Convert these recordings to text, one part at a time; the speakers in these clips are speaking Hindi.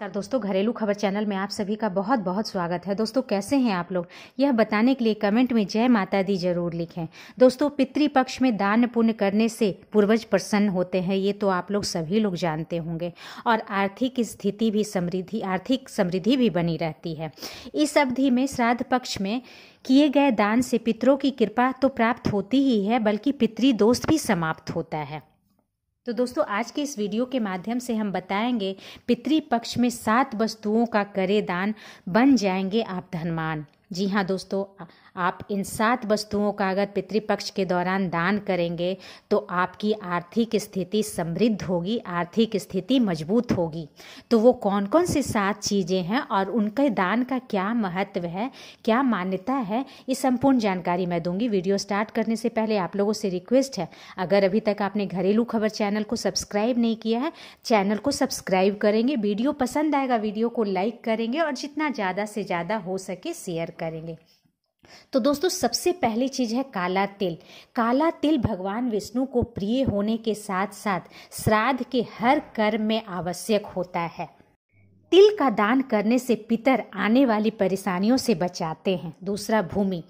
नमस्कार दोस्तों घरेलू खबर चैनल में आप सभी का बहुत बहुत स्वागत है दोस्तों कैसे हैं आप लोग यह बताने के लिए कमेंट में जय माता दी जरूर लिखें दोस्तों पितृपक्ष में दान पुण्य करने से पूर्वज प्रसन्न होते हैं ये तो आप लोग सभी लोग जानते होंगे और आर्थिक स्थिति भी समृद्धि आर्थिक समृद्धि भी बनी रहती है इस अवधि में श्राद्ध पक्ष में किए गए दान से पितरों की कृपा तो प्राप्त होती ही है बल्कि पितृदोष भी समाप्त होता है तो दोस्तों आज के इस वीडियो के माध्यम से हम बताएंगे पितृपक्ष में सात वस्तुओं का करे दान बन जाएंगे आप धनवान जी हाँ दोस्तों आप इन सात वस्तुओं का अगर पितृपक्ष के दौरान दान करेंगे तो आपकी आर्थिक स्थिति समृद्ध होगी आर्थिक स्थिति मजबूत होगी तो वो कौन कौन सी सात चीज़ें हैं और उनके दान का क्या महत्व है क्या मान्यता है ये संपूर्ण जानकारी मैं दूंगी वीडियो स्टार्ट करने से पहले आप लोगों से रिक्वेस्ट है अगर अभी तक आपने घरेलू खबर चैनल को सब्सक्राइब नहीं किया है चैनल को सब्सक्राइब करेंगे वीडियो पसंद आएगा वीडियो को लाइक करेंगे और जितना ज़्यादा से ज़्यादा हो सके शेयर करेंगे तो दोस्तों सबसे पहली चीज है काला तिल काला तिल भगवान विष्णु को प्रिय होने के साथ साथ श्राद्ध के हर कर्म में आवश्यक होता है तिल का दान करने से पितर आने वाली परेशानियों से बचाते हैं दूसरा भूमि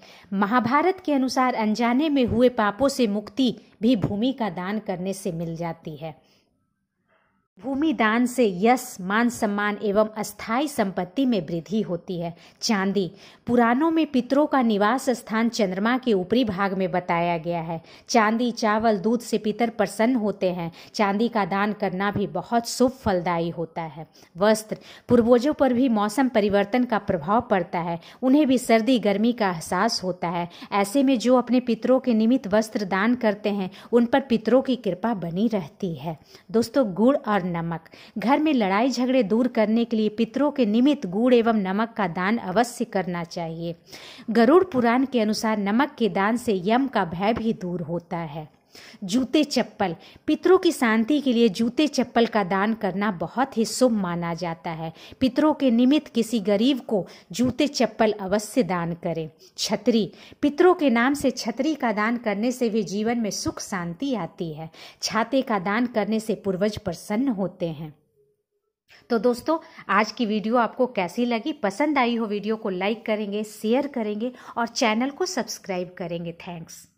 महाभारत के अनुसार अनजाने में हुए पापों से मुक्ति भी भूमि का दान करने से मिल जाती है भूमि दान से यश मान सम्मान एवं अस्थाई संपत्ति में वृद्धि होती है चांदी पुराणों में पितरों का निवास स्थान चंद्रमा के ऊपरी भाग में बताया गया है चांदी चावल दूध से पितर प्रसन्न होते हैं चांदी का दान करना भी बहुत शुभ फलदायी होता है वस्त्र पूर्वजों पर भी मौसम परिवर्तन का प्रभाव पड़ता है उन्हें भी सर्दी गर्मी का एहसास होता है ऐसे में जो अपने पितरों के निमित्त वस्त्र दान करते हैं उन पर पितरों की कृपा बनी रहती है दोस्तों गुड़ और नमक घर में लड़ाई झगड़े दूर करने के लिए पितरों के निमित्त गुड़ एवं नमक का दान अवश्य करना चाहिए गरुड़ पुराण के अनुसार नमक के दान से यम का भय भी दूर होता है जूते चप्पल पितरों की शांति के लिए जूते चप्पल का दान करना बहुत ही शुभ माना जाता है पितरों के निमित्त किसी गरीब को जूते चप्पल अवश्य दान करें छतरी पितरों के नाम से छतरी का दान करने से भी जीवन में सुख शांति आती है छाते का दान करने से पूर्वज प्रसन्न होते हैं तो दोस्तों आज की वीडियो आपको कैसी लगी पसंद आई हो वीडियो को लाइक करेंगे शेयर करेंगे और चैनल को सब्सक्राइब करेंगे थैंक्स